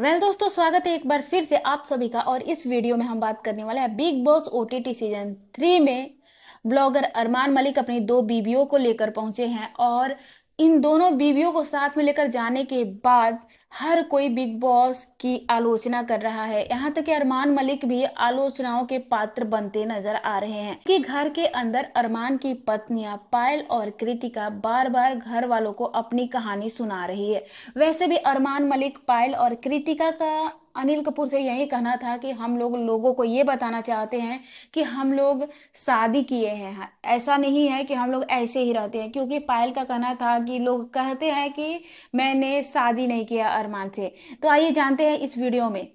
well well, दोस्तों स्वागत है एक बार फिर से आप सभी का और इस वीडियो में हम बात करने वाले हैं Bigg Boss OTT season three में ब्लॉगर अरमान मलिक अपनी दो बीबियों को लेकर पहुंचे हैं और इन दोनों बीवियों को साथ में लेकर जाने के बाद हर कोई बिग बॉस की आलोचना कर रहा है यहाँ तक कि अरमान मलिक भी आलोचनाओं के पात्र बनते नजर आ रहे हैं कि घर के अंदर अरमान की पत्नियां पायल और कृतिका बार बार घर वालों को अपनी कहानी सुना रही है वैसे भी अरमान मलिक पायल और कृतिका का अनिल कपूर से यही कहना था कि हम लोग लोगों को ये बताना चाहते हैं कि हम लोग शादी किए हैं हाँ, ऐसा नहीं है कि हम लोग ऐसे ही रहते हैं क्योंकि पायल का कहना था कि लोग कहते हैं कि मैंने शादी नहीं किया अरमान से तो आइए जानते हैं इस वीडियो में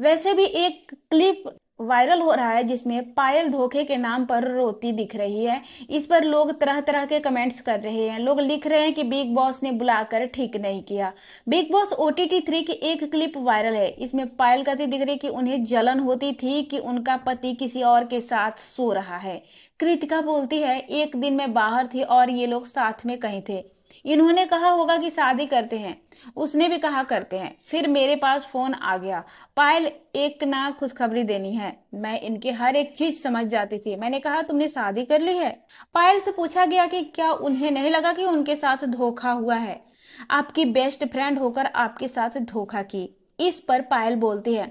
वैसे भी एक क्लिप वायरल हो रहा है जिसमें पायल धोखे के नाम पर रोती दिख रही है इस पर लोग तरह तरह के कमेंट्स कर रहे हैं लोग लिख रहे हैं कि बिग बॉस ने बुलाकर ठीक नहीं किया Bigg Boss O T T three की एक क्लिप वायरल है इसमें पायल कहती दिख रही कि उन्हें जलन होती थी कि उनका पति किसी और के साथ सो रहा है कृतिका बोलती है एक दिन मैं बाहर थी और ये लोग साथ में कहीं थे इन्होंने कहा होगा कि शादी करते हैं उसने भी कहा करते हैं फिर मेरे पास फोन आ गया पायल एक ना खुशखबरी देनी है मैं इनकी हर एक चीज समझ जाती थी मैंने कहा तुमने शादी कर ली है पायल से पूछा गया कि क्या उन्हें नहीं लगा कि उनके साथ धोखा हुआ है आपकी बेस्ट फ्रेंड होकर आपके साथ धोखा की इस पर पायल बोलती है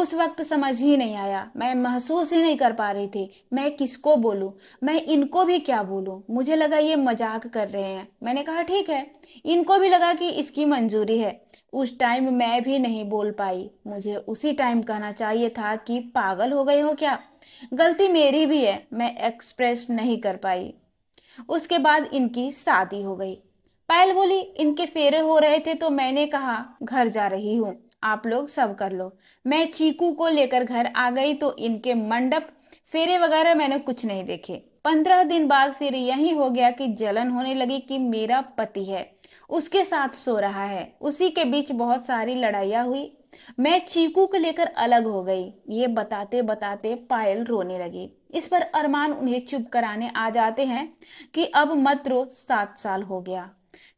उस वक्त समझ ही नहीं आया मैं महसूस ही नहीं कर पा रही थी मैं किसको बोलूं मैं इनको भी क्या बोलूं मुझे लगा ये मजाक कर रहे हैं मैंने कहा ठीक है इनको भी लगा कि इसकी मंजूरी है उस टाइम मैं भी नहीं बोल पाई मुझे उसी टाइम कहना चाहिए था कि पागल हो गए हो क्या गलती मेरी भी है मैं एक्सप्रेस नहीं कर पाई उसके बाद इनकी शादी हो गई पायल बोली इनके फेरे हो रहे थे तो मैंने कहा घर जा रही हूँ आप लोग सब कर लो मैं चीकू को लेकर घर आ गई तो इनके मंडप फेरे वगैरह मैंने कुछ नहीं देखे पंद्रह दिन बाद फिर यही हो गया कि जलन होने लगी कि मेरा पति है उसके साथ सो रहा है उसी के बीच बहुत सारी लड़ाइया हुई मैं चीकू को लेकर अलग हो गई ये बताते बताते पायल रोने लगी इस पर अरमान उन्हें चुप कराने आ जाते हैं कि अब मत रो सात साल हो गया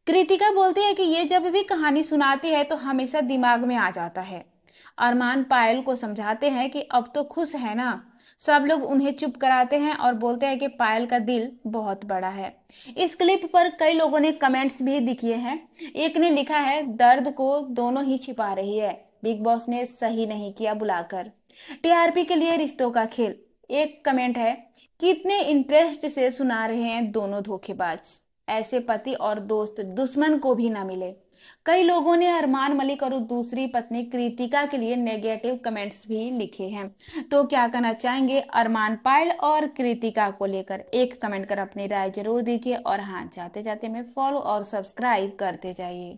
कृतिका बोलती है कि ये जब भी कहानी सुनाती है तो हमेशा दिमाग में आ जाता है अरमान पायल को समझाते हैं कि अब तो खुश है ना सब लोग उन्हें चुप कराते हैं और बोलते हैं कि पायल का दिल बहुत बड़ा है इस क्लिप पर कई लोगों ने कमेंट्स भी दिखे हैं एक ने लिखा है दर्द को दोनों ही छिपा रही है बिग बॉस ने सही नहीं किया बुलाकर टीआरपी के लिए रिश्तों का खेल एक कमेंट है कितने इंटरेस्ट से सुना रहे हैं दोनों धोखेबाज ऐसे पति और दोस्त दुश्मन को भी ना मिले कई लोगों ने अरमान मलिक और दूसरी पत्नी कृतिका के लिए नेगेटिव कमेंट्स भी लिखे हैं तो क्या कहना चाहेंगे अरमान पायल और कृतिका को लेकर एक कमेंट कर अपनी राय जरूर दीजिए और हाँ जाते जाते हमें फॉलो और सब्सक्राइब करते जाइए